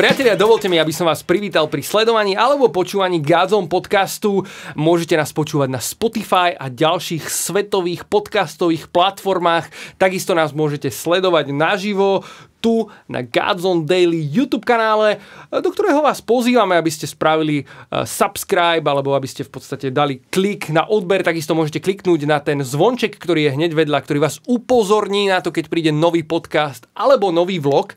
Priatelia, dovolte mi, aby som vás privítal pri sledovaní alebo počúvaní Gazom podcastu. Môžete nás počúvať na Spotify a ďalších svetových podcastových platformách. Takisto nás môžete sledovať naživo tu na Godzone Daily YouTube kanále, do ktorého vás pozývame, aby ste spravili e, subscribe alebo aby ste v podstate dali klik na odber, takisto môžete kliknúť na ten zvonček, ktorý je hneď vedľa, ktorý vás upozorní na to, keď príde nový podcast alebo nový vlog. E,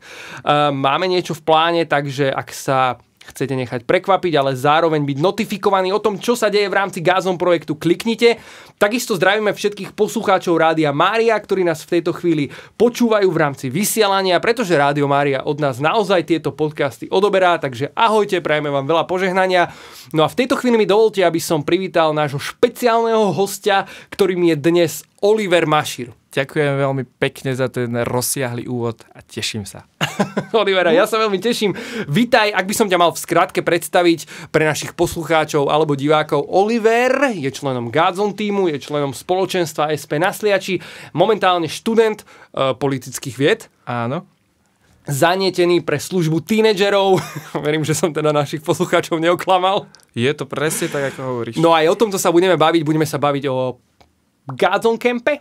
máme niečo v pláne, takže ak sa chcete nechať prekvapiť, ale zároveň byť notifikovaní o tom, čo sa deje v rámci Gazom projektu, kliknite. Takisto zdravíme všetkých poslucháčov Rádia Mária, ktorí nás v tejto chvíli počúvajú v rámci vysielania, pretože Rádio Mária od nás naozaj tieto podcasty odoberá, takže ahojte, prajeme vám veľa požehnania. No a v tejto chvíli mi dovolte, aby som privítal nášho špeciálneho hostia, ktorým je dnes Oliver Mašir. Ďakujem veľmi pekne za ten rozsiahly úvod a teším sa. Olivera, ja sa veľmi teším. Vitaj, ak by som ťa mal v skratke predstaviť pre našich poslucháčov alebo divákov. Oliver je členom Gádzon týmu, je členom spoločenstva SP Nasliači, momentálne študent e, politických vied. Áno zanietený pre službu tínedžerov. Verím, že som teda našich poslucháčov neoklamal. Je to presne tak, ako hovoríš. No aj o tomto sa budeme baviť. Budeme sa baviť o Gazon Campe,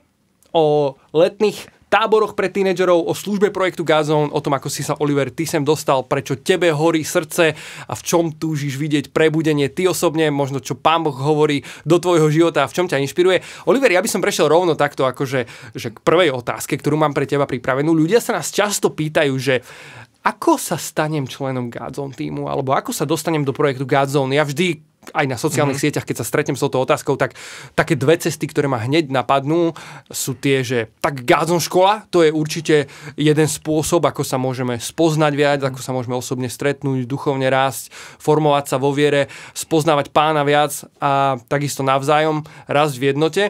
o letných táboroch pre tínedžerov, o službe projektu Gazón, o tom, ako si sa Oliver ty sem dostal, prečo tebe horí srdce a v čom túžiš vidieť prebudenie ty osobne, možno čo pán Boh hovorí do tvojho života a v čom ťa inšpiruje. Oliver, ja by som prešiel rovno takto, akože že k prvej otázke, ktorú mám pre teba pripravenú. Ľudia sa nás často pýtajú, že ako sa stanem členom Godzone týmu, alebo ako sa dostanem do projektu Godzone. Ja vždy aj na sociálnych mm-hmm. sieťach, keď sa stretnem s touto otázkou, tak také dve cesty, ktoré ma hneď napadnú, sú tie, že tak Gázon škola, to je určite jeden spôsob, ako sa môžeme spoznať viac, ako sa môžeme osobne stretnúť, duchovne rásť, formovať sa vo viere, spoznávať pána viac a takisto navzájom rásť v jednote.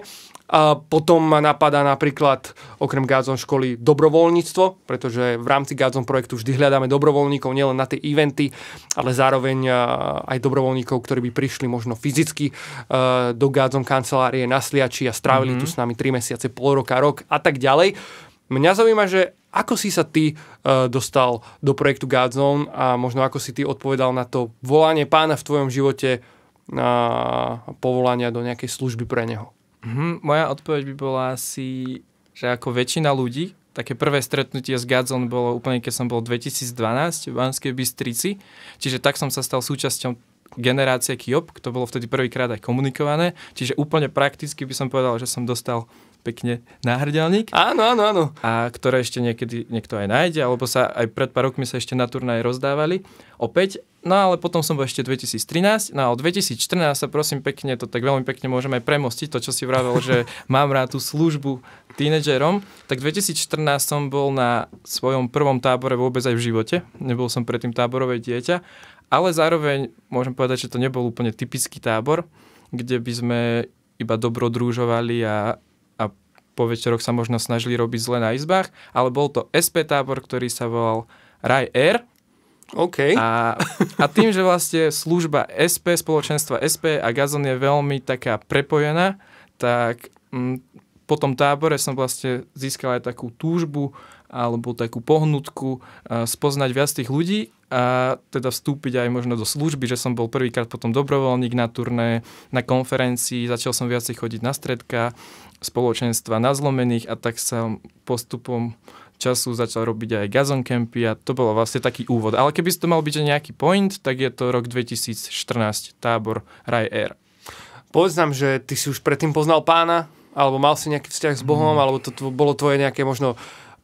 A potom ma napadá napríklad okrem Gázon školy dobrovoľníctvo, pretože v rámci Gázon projektu vždy hľadáme dobrovoľníkov nielen na tie eventy, ale zároveň aj dobrovoľníkov, ktorí by prišli možno fyzicky e, do Gázon kancelárie na Sliači a strávili mm-hmm. tu s nami 3 mesiace, pol roka, rok a tak ďalej. Mňa zaujíma, že ako si sa ty e, dostal do projektu Godzone a možno ako si ty odpovedal na to volanie pána v tvojom živote na povolania do nejakej služby pre neho? Mm-hmm. moja odpoveď by bola asi, že ako väčšina ľudí, také prvé stretnutie s Godzone bolo úplne, keď som bol 2012 v Banskej Bystrici, čiže tak som sa stal súčasťou generácie KIOP, to bolo vtedy prvýkrát aj komunikované, čiže úplne prakticky by som povedal, že som dostal pekne náhrdelník. Áno, áno, áno. A ktoré ešte niekedy niekto aj nájde, alebo sa aj pred pár rokmi sa ešte na turnaj rozdávali. Opäť, no ale potom som bol ešte 2013, no a od 2014 sa prosím pekne, to tak veľmi pekne môžeme aj premostiť, to čo si vravel, že mám rád tú službu tínedžerom, tak 2014 som bol na svojom prvom tábore vôbec aj v živote, nebol som predtým táborové dieťa, ale zároveň môžem povedať, že to nebol úplne typický tábor, kde by sme iba dobrodružovali a po večeroch sa možno snažili robiť zle na izbách, ale bol to SP tábor, ktorý sa volal Raj Air. OK. A, a tým, že vlastne služba SP, spoločenstva SP a Gazon je veľmi taká prepojená, tak m, mm, po tom tábore som vlastne získal aj takú túžbu alebo takú pohnutku eh, spoznať viac tých ľudí a teda vstúpiť aj možno do služby, že som bol prvýkrát potom dobrovoľník na turné, na konferencii, začal som viacej chodiť na stredka, spoločenstva na zlomených a tak sa postupom času začal robiť aj gazonkempy a to bolo vlastne taký úvod. Ale keby to mal byť nejaký point, tak je to rok 2014, tábor Rai Air. Povedz nám, že ty si už predtým poznal pána, alebo mal si nejaký vzťah s Bohom, mm. alebo to, to bolo tvoje nejaké možno uh,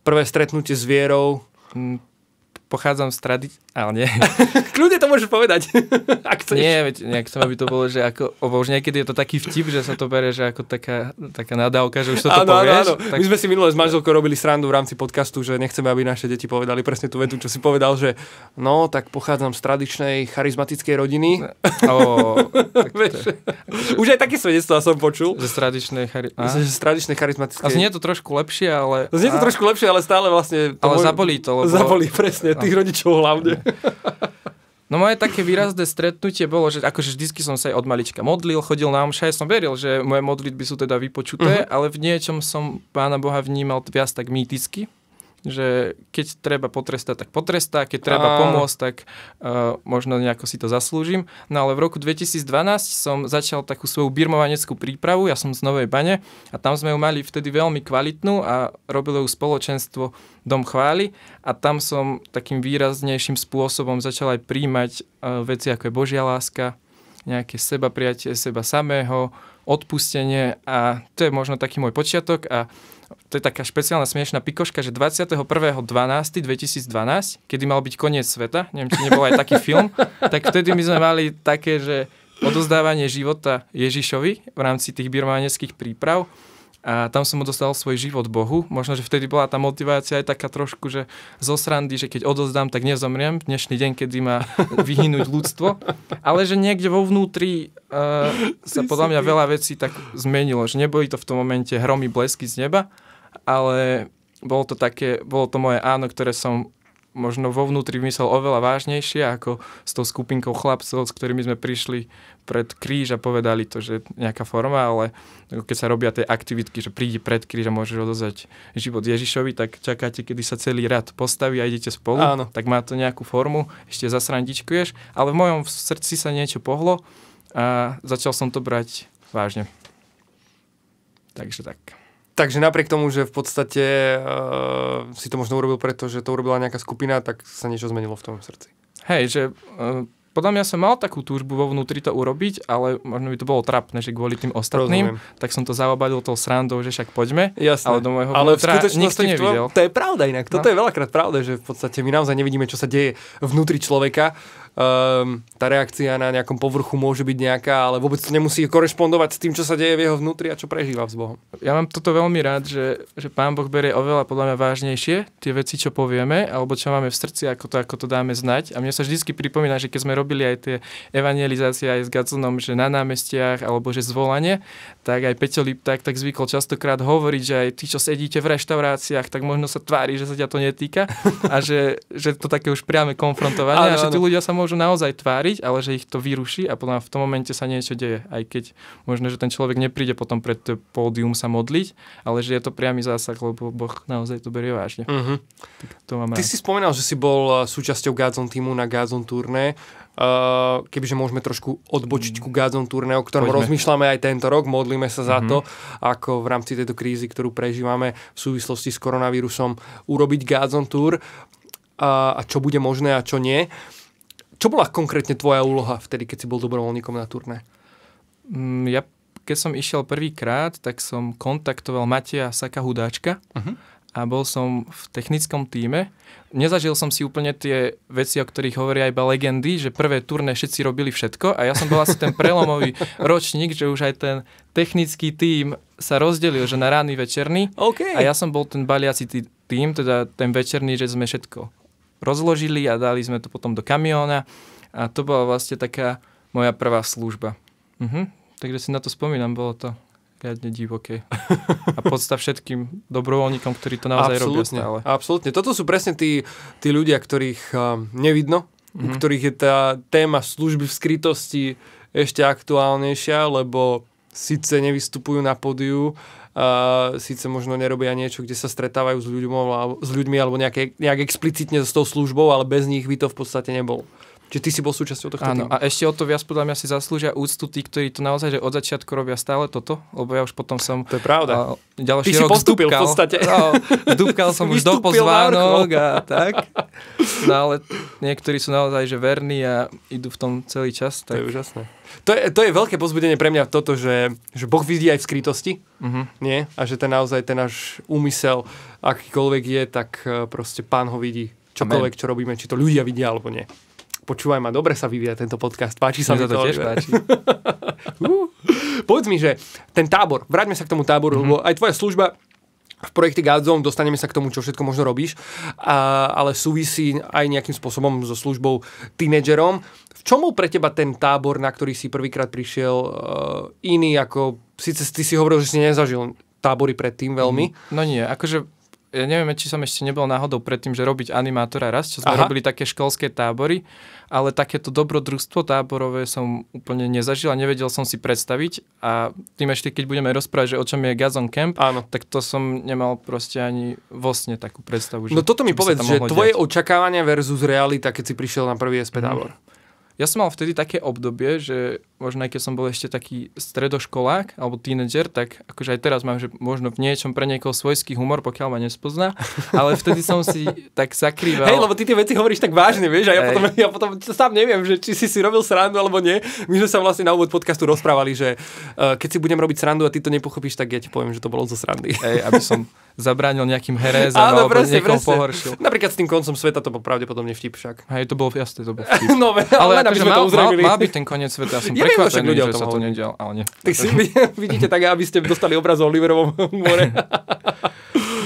prvé stretnutie s vierou pochádzam z tradi... Ale nie. Kľudne to môžeš povedať, ak chceš. Nie, veď chcem, aby to bolo, že ako... Obo, už niekedy je to taký vtip, že sa to bere, že ako taká, taká nadávka, že už to áno, povieš. Áno, áno. Tak... My sme si minule s manželkou robili srandu v rámci podcastu, že nechceme, aby naše deti povedali presne tú vetu, čo si povedal, že no, tak pochádzam z tradičnej charizmatickej rodiny. O, Oh, Už aj také svedectvo som počul. Že z tradičnej, chari... Myslím, že z tradičnej charizmatickej... A znie to trošku lepšie, ale... Znie to trošku lepšie, ale stále vlastne... To ale môj... zabolí to, lebo... Zabolí, presne tých rodičov hlavne. No. no moje také výrazné stretnutie bolo, že akože vždy som sa aj od malička modlil, chodil na omša, ja som veril, že moje modlitby sú teda vypočuté, uh-huh. ale v niečom som pána Boha vnímal viac tak mýticky, že keď treba potrestať, tak potrestá, keď treba a... pomôcť, tak uh, možno nejako si to zaslúžim. No ale v roku 2012 som začal takú svoju birmovaneckú prípravu, ja som z Novej Bane a tam sme ju mali vtedy veľmi kvalitnú a robilo ju spoločenstvo Dom chvály a tam som takým výraznejším spôsobom začal aj príjmať uh, veci ako je Božia láska, nejaké seba prijatie, seba samého, odpustenie a to je možno taký môj počiatok a to je taká špeciálna smiešná pikoška, že 21.12.2012, kedy mal byť koniec sveta, neviem, či nebol aj taký film, tak vtedy my sme mali také, že odozdávanie života Ježišovi v rámci tých birmaneckých príprav a tam som odostal svoj život Bohu. Možno, že vtedy bola tá motivácia aj taká trošku, že zo srandy, že keď odozdám, tak nezomriem. Dnešný deň, kedy má vyhynúť ľudstvo. Ale že niekde vo vnútri uh, sa podľa mňa veľa vecí tak zmenilo. Že neboli to v tom momente hromy blesky z neba, ale bolo to také, bolo to moje áno, ktoré som možno vo vnútri myslel oveľa vážnejšie ako s tou skupinkou chlapcov, s ktorými sme prišli pred kríž a povedali to, že nejaká forma, ale keď sa robia tie aktivitky, že prídi pred kríž a môžeš odozvať život Ježišovi, tak čakáte, kedy sa celý rad postaví a idete spolu, Áno. tak má to nejakú formu, ešte zasrandičkuješ, ale v mojom srdci sa niečo pohlo a začal som to brať vážne. Takže tak. Takže napriek tomu, že v podstate uh, si to možno urobil preto, že to urobila nejaká skupina, tak sa niečo zmenilo v tom srdci. Hej, že uh, podľa mňa som mal takú túžbu vo vnútri to urobiť, ale možno by to bolo trapné, že kvôli tým ostatným, Rozumiem. tak som to zaobadil tou srandou, že však poďme, Jasné. ale do môjho ale vnútra nikto nevidel. To, to je pravda inak, toto no. je veľakrát pravda, že v podstate my naozaj nevidíme, čo sa deje vnútri človeka, um, tá reakcia na nejakom povrchu môže byť nejaká, ale vôbec to nemusí korešpondovať s tým, čo sa deje v jeho vnútri a čo prežíva s Bohom. Ja mám toto veľmi rád, že, že Pán Boh berie oveľa podľa mňa vážnejšie tie veci, čo povieme, alebo čo máme v srdci, ako to, ako to dáme znať. A mne sa vždy pripomína, že keď sme robili aj tie evangelizácie aj s Gadzonom, že na námestiach alebo že zvolanie, tak aj Peťo Lipták tak zvykol častokrát hovoriť, že aj tí, čo sedíte v reštauráciách, tak možno sa tvári, že sa ťa to netýka a že, že to také už priame konfrontovanie a že tí ľudia sa môžu naozaj tváriť, ale že ich to vyruší a potom v tom momente sa niečo deje. Aj keď možno, že ten človek nepríde potom pred pódium sa modliť, ale že je to priamy zásah, lebo Boh naozaj to berie vážne. Uh-huh. Tak to mám Ty rád. si spomínal, že si bol eh, súčasťou Gádzon týmu na Gádzon turné. Uh, kebyže môžeme trošku odbočiť mm. ku Gádzon turné, o ktorom Poďme. rozmýšľame aj tento rok, modlíme sa za mm-hmm. to, mhm. ako v rámci tejto krízy, ktorú prežívame v súvislosti s koronavírusom, urobiť Gádzon tour a, eh, a čo bude možné a čo nie. Uh, čo bola konkrétne tvoja úloha vtedy, keď si bol dobrovoľníkom na turné? Mm, ja keď som išiel prvýkrát, tak som kontaktoval Matia Saka Hudáčka uh-huh. a bol som v technickom týme. Nezažil som si úplne tie veci, o ktorých hovoria iba legendy, že prvé turné všetci robili všetko a ja som bol asi ten prelomový ročník, že už aj ten technický tým sa rozdelil, že na ranný, večerný okay. a ja som bol ten baliaci tým, teda ten večerný, že sme všetko rozložili a dali sme to potom do kamióna a to bola vlastne taká moja prvá služba. Uh-huh. Takže si na to spomínam, bolo to riadne divoké. A podsta všetkým dobrovoľníkom, ktorí to naozaj absolutne, robia stále. Absolutne. Toto sú presne tí, tí ľudia, ktorých uh, nevidno, uh-huh. u mhm. ktorých je tá téma služby v skrytosti ešte aktuálnejšia, lebo síce nevystupujú na pódiu, Uh, síce možno nerobia niečo, kde sa stretávajú s, ľuďmi, s ľuďmi alebo nejaké, nejak explicitne s tou službou, ale bez nich by to v podstate nebolo. Čiže ty si bol súčasťou tohto Áno, týmu. a ešte o to viac podľa mňa si zaslúžia úctu tí, ktorí to naozaj že od začiatku robia stále toto, lebo ja už potom som... To je pravda. A, ďalší ty rok si postúpil zdúbkal, v podstate. No, som už do pozvánok a tak. No ale niektorí sú naozaj že verní a idú v tom celý čas. Tak... To je úžasné to, je, to je veľké pozbudenie pre mňa toto, že, že Boh vidí aj v skrytosti, mm-hmm. nie? A že ten naozaj ten náš úmysel, akýkoľvek je, tak e, proste pán ho vidí. Čokoľvek, čo robíme, či to ľudia vidia alebo nie. Počúvaj ma, dobre sa vyvíja tento podcast. Páči sa mi to, to tiež páči. Povedz mi, že ten tábor, vráťme sa k tomu táboru, mm-hmm. lebo aj tvoja služba v projekte Godzone dostaneme sa k tomu, čo všetko možno robíš, a, ale súvisí aj nejakým spôsobom so službou tínedžerom. V čom bol pre teba ten tábor, na ktorý si prvýkrát prišiel uh, iný ako... Sice ty si hovoril, že si nezažil tábory predtým veľmi. Mm, no nie, akože ja neviem, či som ešte nebol náhodou predtým, že robiť animátora raz, čo sme Aha. robili také školské tábory, ale takéto dobrodružstvo táborové som úplne nezažil a nevedel som si predstaviť a tým ešte, keď budeme rozprávať, že o čom je Gazon Camp, Áno. tak to som nemal proste ani vo sne takú predstavu. Že no toto mi povedz, že tvoje diať. očakávania versus realita, keď si prišiel na prvý SP mhm. tábor. Mm. Ja som mal vtedy také obdobie, že možno aj keď som bol ešte taký stredoškolák alebo tínedžer, tak akože aj teraz mám, že možno v niečom pre niekoho svojský humor, pokiaľ ma nespozná, ale vtedy som si tak zakrýval. Hej, lebo ty tie veci hovoríš tak vážne, vieš, a ja potom, ja potom sám neviem, že či si si robil srandu alebo nie. My sme sa vlastne na úvod podcastu rozprávali, že uh, keď si budem robiť srandu a ty to nepochopíš, tak ja ti poviem, že to bolo zo srandy. Hej, aby som zabránil nejakým herézam Áno, alebo presne, niekomu presne. pohoršil. Napríklad s tým koncom sveta to bol pravdepodobne vtip však. Hej, to bolo jasné, to bol vtip. no, ale, ale akože mal, mal, mal, byť ten koniec sveta, ja som ja prekvapený, ľudia že sa to nedial, ale nie. Tak si, vidíte tak, aby ste dostali obraz o Oliverovom more.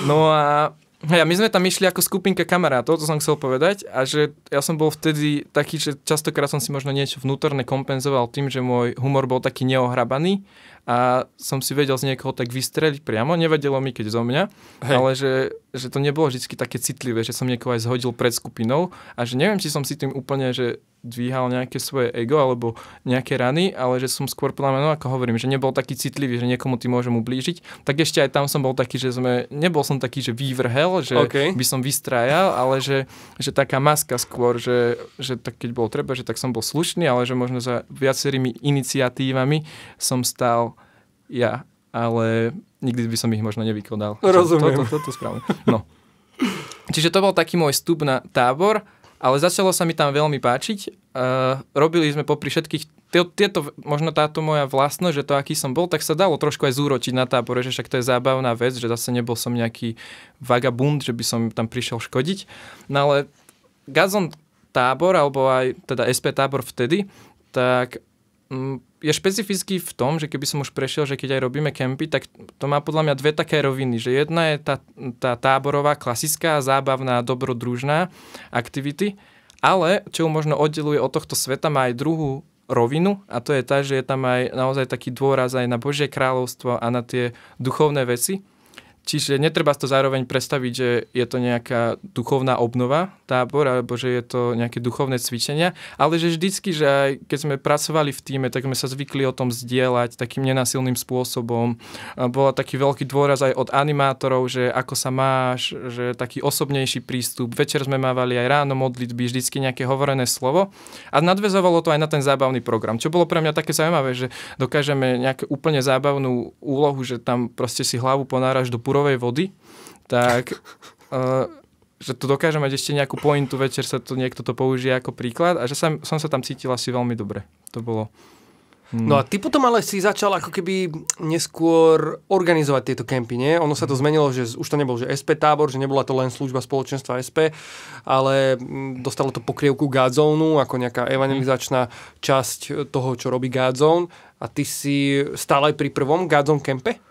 no a Hej, my sme tam išli ako skupinka kamarátov, to som chcel povedať, a že ja som bol vtedy taký, že častokrát som si možno niečo vnútorne kompenzoval tým, že môj humor bol taký neohrabaný a som si vedel z niekoho tak vystreliť priamo, nevedelo mi, keď zo mňa, Hej. ale že, že to nebolo vždy také citlivé, že som niekoho aj zhodil pred skupinou a že neviem, či som si tým úplne, že dvíhal nejaké svoje ego alebo nejaké rany, ale že som skôr podľa no ako hovorím, že nebol taký citlivý, že niekomu tým môžem ublížiť, tak ešte aj tam som bol taký, že sme, nebol som taký, že vývrhel, že okay. by som vystrajal, ale že, že taká maska skôr, že, že tak keď bolo treba, že tak som bol slušný, ale že možno za viacerými iniciatívami som stal ja, ale nikdy by som ich možno nevykonal. Rozumiem. Toto, toto, toto No. Čiže to bol taký môj vstup na tábor ale začalo sa mi tam veľmi páčiť. Uh, robili sme popri všetkých, tieto, možno táto moja vlastnosť, že to, aký som bol, tak sa dalo trošku aj zúročiť na tábore, že však to je zábavná vec, že zase nebol som nejaký vagabund, že by som tam prišiel škodiť. No ale Gazon tábor, alebo aj teda SP tábor vtedy, tak Mm, je špecifický v tom, že keby som už prešiel, že keď aj robíme kempy, tak to má podľa mňa dve také roviny. Že jedna je tá, tá táborová, klasická, zábavná, dobrodružná aktivity, ale čo ju možno oddeluje od tohto sveta, má aj druhú rovinu a to je tá, že je tam aj naozaj taký dôraz aj na Božie kráľovstvo a na tie duchovné veci Čiže netreba to zároveň predstaviť, že je to nejaká duchovná obnova tábor, alebo že je to nejaké duchovné cvičenia, ale že vždycky, že aj keď sme pracovali v týme, tak sme sa zvykli o tom zdieľať takým nenasilným spôsobom. Bola taký veľký dôraz aj od animátorov, že ako sa máš, že taký osobnejší prístup. Večer sme mávali aj ráno modlitby, vždycky nejaké hovorené slovo. A nadvezovalo to aj na ten zábavný program, čo bolo pre mňa také zaujímavé, že dokážeme nejakú úplne zábavnú úlohu, že tam proste si hlavu ponáraš do pur- purovej vody, tak uh, že to dokáže mať ešte nejakú pointu, večer sa to niekto to použije ako príklad a že som, som sa tam cítil asi veľmi dobre. To bolo... Hmm. No a ty potom ale si začal ako keby neskôr organizovať tieto kempy, nie? Ono sa to zmenilo, že už to nebol že SP tábor, že nebola to len služba spoločenstva SP, ale mm, dostalo to pokrievku Godzone, ako nejaká mhm. evangelizačná časť toho, čo robí Godzone. A ty si stále pri prvom Godzone kempe?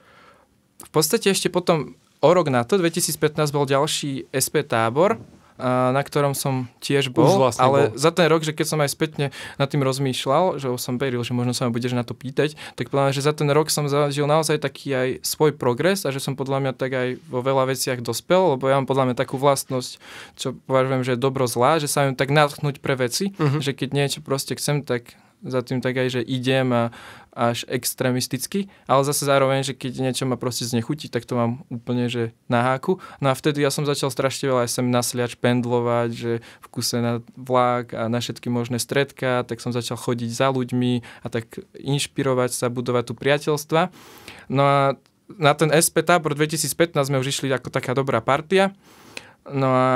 podstate ešte potom o rok na to, 2015, bol ďalší SP tábor, na ktorom som tiež bol, vlastne ale bol. za ten rok, že keď som aj spätne nad tým rozmýšľal, že som veril, že možno sa ma budeš na to pýtať, tak podľa mňa, že za ten rok som zažil naozaj taký aj svoj progres a že som podľa mňa tak aj vo veľa veciach dospel, lebo ja mám podľa mňa takú vlastnosť, čo považujem, že je dobro zlá, že sa mi tak natchnúť pre veci, uh-huh. že keď niečo proste chcem, tak za tým tak aj, že idem a až extrémisticky, ale zase zároveň, že keď niečo ma proste znechutí, tak to mám úplne, že na háku. No a vtedy ja som začal strašne veľa aj sem nasliač pendlovať, že v kuse na vlak a na všetky možné stredka, tak som začal chodiť za ľuďmi a tak inšpirovať sa, budovať tu priateľstva. No a na ten SP Tábor 2015 sme už išli ako taká dobrá partia No a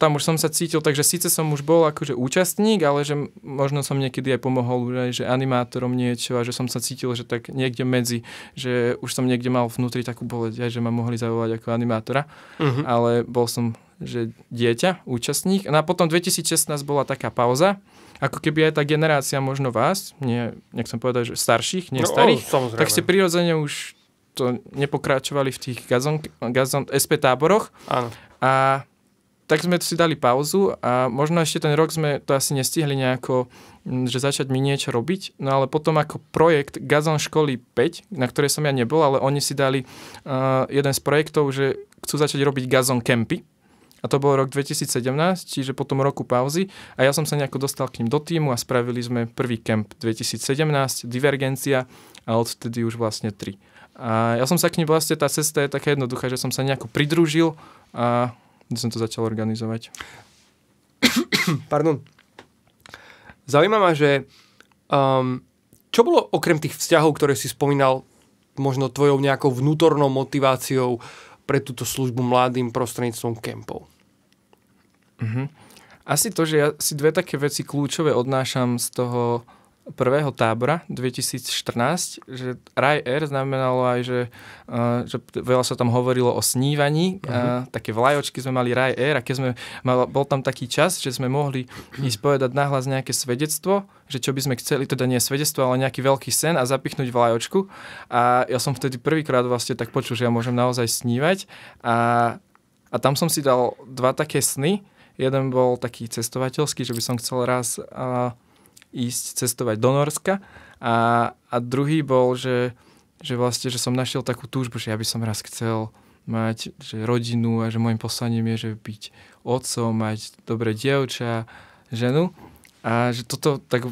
tam už som sa cítil, takže síce som už bol akože účastník, ale že možno som niekedy aj pomohol aj, že animátorom niečo a že som sa cítil, že tak niekde medzi, že už som niekde mal vnútri takú boleť, že ma mohli zavolať ako animátora, uh-huh. ale bol som že dieťa, účastník. No a potom 2016 bola taká pauza, ako keby aj tá generácia možno vás, nie, nech som povedať, že starších, nie no, starých, o, tak ste prirodzene už to nepokračovali v tých gazon, gazon, SP táboroch. Áno. A tak sme si dali pauzu a možno ešte ten rok sme to asi nestihli nejako, mm, že začať mi niečo robiť, no ale potom ako projekt Gazon školy 5, na ktorej som ja nebol, ale oni si dali uh, jeden z projektov, že chcú začať robiť Gazon kempy, a to bol rok 2017, čiže po tom roku pauzy a ja som sa nejako dostal k ním do týmu a spravili sme prvý kemp 2017, Divergencia a odtedy už vlastne tri. A ja som sa k ním vlastne, tá cesta je taká jednoduchá, že som sa nejako pridružil a kde som to začal organizovať. Pardon. Zaujíma ma, že um, čo bolo okrem tých vzťahov, ktoré si spomínal, možno tvojou nejakou vnútornou motiváciou pre túto službu mladým prostredníctvom kempov? Mhm. Asi to, že ja si dve také veci kľúčové odnášam z toho prvého tábora 2014, že Raj Air znamenalo aj, že, uh, že veľa sa tam hovorilo o snívaní, uh-huh. uh, také vlajočky sme mali Raj Air a keď sme, mal, bol tam taký čas, že sme mohli ísť povedať nahlas nejaké svedectvo, že čo by sme chceli, teda nie svedectvo, ale nejaký veľký sen a zapichnúť vlajočku a ja som vtedy prvýkrát vlastne tak počul, že ja môžem naozaj snívať a, a tam som si dal dva také sny, jeden bol taký cestovateľský, že by som chcel raz... Uh, ísť cestovať do Norska. A, a druhý bol, že, že vlastne, že som našiel takú túžbu, že ja by som raz chcel mať že rodinu a že môjim poslaním je, že byť otcom, mať dobré dievča, ženu. A že toto tak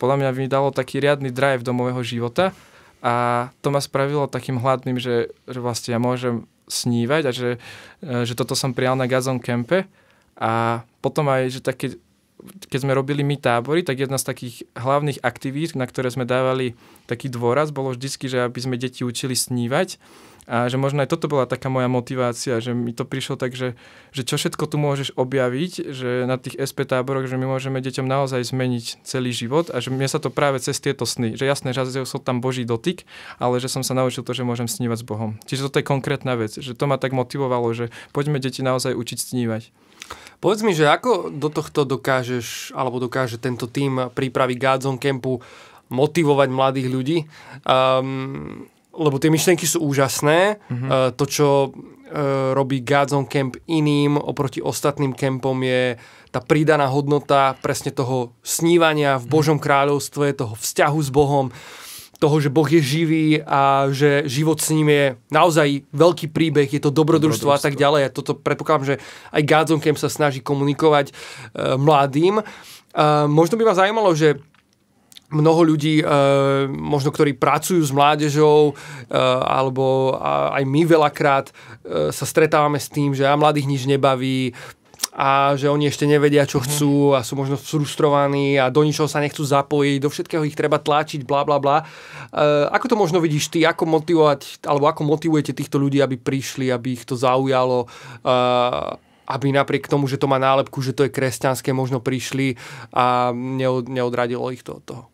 podľa mňa mi dalo taký riadny drive do môjho života a to ma spravilo takým hladným, že, že vlastne ja môžem snívať a že, e, že toto som prijal na Gazon Kempe a potom aj, že také keď sme robili my tábory, tak jedna z takých hlavných aktivít, na ktoré sme dávali taký dôraz, bolo vždycky, že aby sme deti učili snívať. A že možno aj toto bola taká moja motivácia, že mi to prišlo tak, že, že čo všetko tu môžeš objaviť, že na tých SP táboroch, že my môžeme deťom naozaj zmeniť celý život a že mne sa to práve cez tieto sny, že jasné, že som tam Boží dotyk, ale že som sa naučil to, že môžem snívať s Bohom. Čiže toto je konkrétna vec, že to ma tak motivovalo, že poďme deti naozaj učiť snívať. Povedz mi, že ako do tohto dokážeš, alebo dokáže tento tým prípravy Godzone Campu motivovať mladých ľudí? Um, lebo tie myšlienky sú úžasné. Mm-hmm. Uh, to, čo uh, robí Godzone Camp iným oproti ostatným kempom je tá pridaná hodnota presne toho snívania v mhm. Božom kráľovstve, toho vzťahu s Bohom. Uh, toho, že Boh je živý a že život s ním je naozaj veľký príbeh, je to dobrodružstvo, dobrodružstvo. a tak ďalej. A toto predpokladám, že aj God's sa snaží komunikovať e, mladým. E, možno by ma zaujímalo, že mnoho ľudí, e, možno ktorí pracujú s mládežou, e, alebo a, aj my veľakrát e, sa stretávame s tým, že a mladých nič nebaví, a že oni ešte nevedia, čo mhm. chcú a sú možno frustrovaní a do ničoho sa nechcú zapojiť, do všetkého ich treba tlačiť, bla bla bla. Eh, ako to možno vidíš ty, ako motivovať, alebo ako motivujete týchto ľudí, aby prišli, aby ich to zaujalo, eh, aby napriek tomu, že to má nálepku, že to je kresťanské, možno prišli a neodradilo ich to od toho?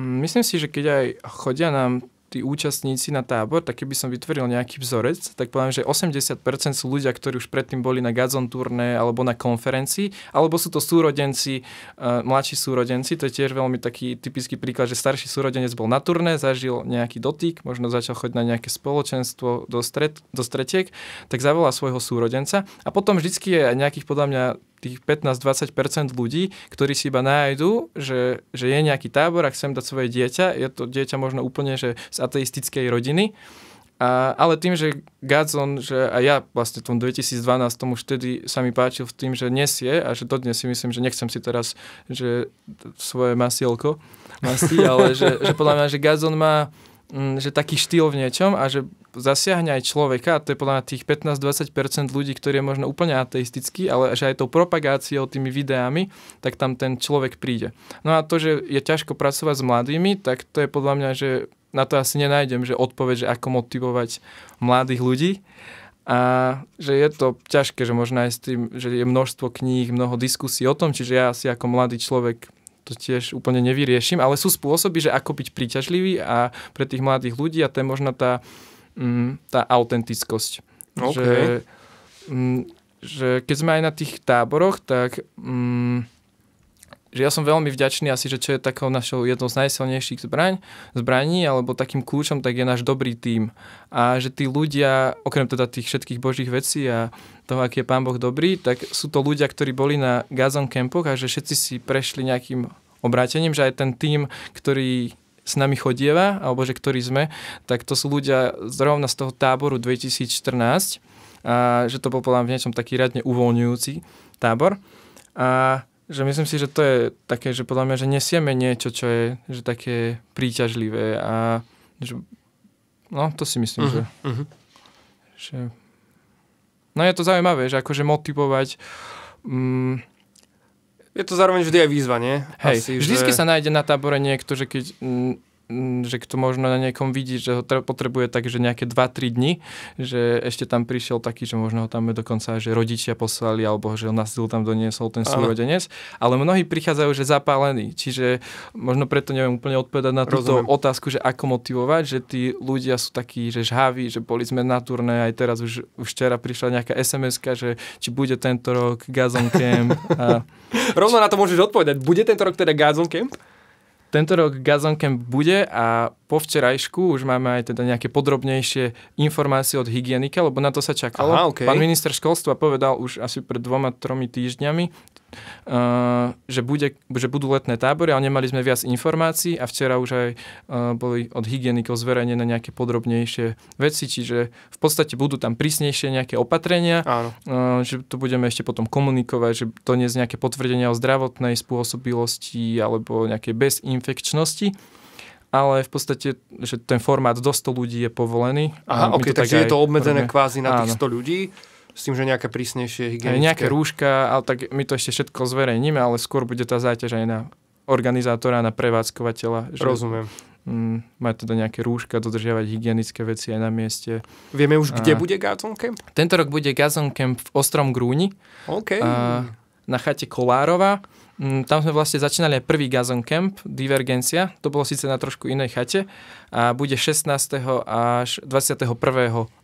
Myslím si, že keď aj chodia nám tí účastníci na tábor, tak keby som vytvoril nejaký vzorec, tak poviem, že 80% sú ľudia, ktorí už predtým boli na Gazon turné alebo na konferencii, alebo sú to súrodenci, uh, mladší súrodenci, to je tiež veľmi taký typický príklad, že starší súrodenec bol na turné, zažil nejaký dotyk, možno začal chodiť na nejaké spoločenstvo do, stret, do stretiek, tak zavolá svojho súrodenca a potom vždycky je nejakých podľa mňa tých 15-20% ľudí, ktorí si iba nájdu, že, že je nejaký tábor a chcem dať svoje dieťa. Je to dieťa možno úplne že z ateistickej rodiny. A, ale tým, že Gadzon, že a ja vlastne tom 2012 tomu už vtedy sa mi páčil v tým, že nesie a že dodnes si myslím, že nechcem si teraz že svoje masielko masí, ale že, že podľa mňa, že Gadzon má mm, že taký štýl v niečom a že zasiahne aj človeka, a to je podľa mňa tých 15-20% ľudí, ktorí je možno úplne ateistický, ale že aj tou propagáciou, tými videami, tak tam ten človek príde. No a to, že je ťažko pracovať s mladými, tak to je podľa mňa, že na to asi nenájdem, že odpoveď, že ako motivovať mladých ľudí. A že je to ťažké, že možno aj s tým, že je množstvo kníh, mnoho diskusí o tom, čiže ja asi ako mladý človek to tiež úplne nevyriešim, ale sú spôsoby, že ako byť príťažlivý a pre tých mladých ľudí a to je možno tá mm, tá autentickosť. Okay. Že, mm, že keď sme aj na tých táboroch, tak mm, že ja som veľmi vďačný asi, že čo je takou našou jednou z najsilnejších zbraň, zbraní alebo takým kľúčom, tak je náš dobrý tím. A že tí ľudia, okrem teda tých všetkých božích vecí a toho, aký je Pán Boh dobrý, tak sú to ľudia, ktorí boli na Gazon Campoch a že všetci si prešli nejakým obrátením, že aj ten tým, ktorý s nami chodieva, alebo že ktorí sme, tak to sú ľudia zrovna z toho táboru 2014, a že to bol v niečom taký radne uvoľňujúci tábor. A že myslím si, že to je také, že podľa mňa, že nesieme niečo, čo je že také príťažlivé a že, no to si myslím, uh-huh, že, mhm. že no je to zaujímavé, že akože motivovať mm, je to zároveň vždy aj výzva, nie? Hej, Asi, vždycky že... sa nájde na tábore niekto, že keď mm, že kto možno na niekom vidí, že ho potrebuje tak, že nejaké 2-3 dni, že ešte tam prišiel taký, že možno ho tam dokonca, že rodičia poslali, alebo že on nasil tam doniesol ten súrodenec, ale mnohí prichádzajú, že zapálení, čiže možno preto neviem úplne odpovedať na túto Rozumiem. otázku, že ako motivovať, že tí ľudia sú takí, že žhaví, že boli sme na turné, aj teraz už, už včera prišla nejaká sms že či bude tento rok Gazon Camp. A... Rovno na to môžeš odpovedať, bude tento rok teda Gazon Camp? Tento rok Gazon Camp bude a po včerajšku už máme aj teda nejaké podrobnejšie informácie od hygienika, lebo na to sa čakalo. Aha, okay. Pán minister školstva povedal už asi pred dvoma, tromi týždňami, Eh, že, bude, že budú letné tábory, ale nemali sme viac informácií a včera už aj eh, boli od hygienikov zverejnené nejaké podrobnejšie veci, čiže v podstate budú tam prísnejšie nejaké opatrenia, Áno. Eh, že to budeme ešte potom komunikovať, že to nie je nejaké potvrdenia o zdravotnej spôsobilosti alebo nejakej bezinfekčnosti ale v podstate, že ten formát do 100 ľudí je povolený. Aha, ok, takže tak je to obmedzené kvázi na tých 100 ľudí s tým, že nejaké prísnejšie hygienické. Aj nejaké rúška, ale tak my to ešte všetko zverejníme, ale skôr bude tá záťaž aj na organizátora, na prevádzkovateľa. Že, Rozumiem. Mm, mať teda nejaké rúška, dodržiavať hygienické veci aj na mieste. Vieme už, a... kde bude Gazon Camp? Tento rok bude Gazon Camp v Ostrom Grúni. OK. A, na chate Kolárova. Mm, tam sme vlastne začínali aj prvý Gazon Camp, Divergencia. To bolo síce na trošku inej chate a bude 16. až 21.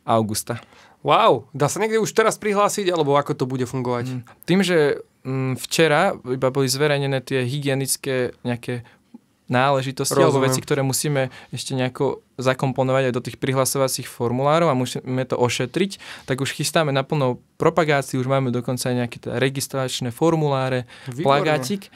augusta. Wow, dá sa niekde už teraz prihlásiť, alebo ako to bude fungovať? Mm. Tým, že mm, včera iba boli zverejnené tie hygienické nejaké náležitosti Rozumiem. alebo veci, ktoré musíme ešte nejako zakomponovať aj do tých prihlasovacích formulárov a musíme to ošetriť, tak už chystáme na plnou propagáciu, už máme dokonca aj nejaké teda registračné formuláre, Výborné. plagátik.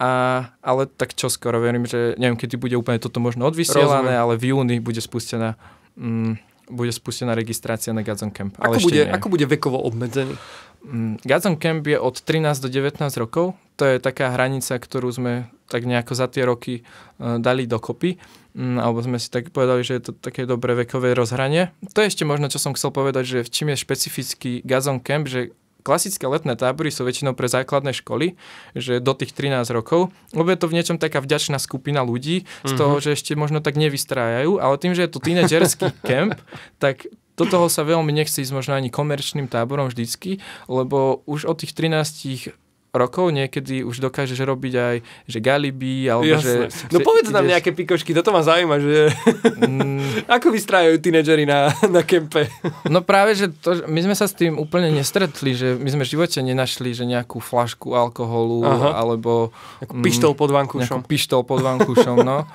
A, ale tak čo skoro, verím, že neviem, kedy bude úplne toto možno odvysielané, Rozumiem. ale v júni bude spustená mm, bude spustená registrácia na Gazon Camp. Ako, ale bude, ako bude vekovo obmedzený? Mm, Gazon Camp je od 13 do 19 rokov. To je taká hranica, ktorú sme tak nejako za tie roky e, dali dokopy. Mm, alebo sme si tak povedali, že je to také dobré vekové rozhranie. To je ešte možno, čo som chcel povedať, že v čím je špecifický Gazon Camp, že klasické letné tábory sú väčšinou pre základné školy, že do tých 13 rokov, lebo je to v niečom taká vďačná skupina ľudí z mm-hmm. toho, mhm. že ešte možno tak nevystrájajú, ale tým, že je to tínedžerský kemp, tak do toho sa veľmi nechce ísť možno ani komerčným táborom vždycky, lebo už od tých 13 rokov niekedy už dokážeš robiť aj že galiby, alebo Jasne. že... No povedz nám ideš... nám nejaké pikošky, toto ma zaujíma, že mm. ako vystrajajú tínedžeri na, na kempe. no práve, že to, my sme sa s tým úplne nestretli, že my sme v živote nenašli, že nejakú flašku alkoholu, Aha. alebo... Mm, pištol pod vankúšom. pištol pod vankúšom, no.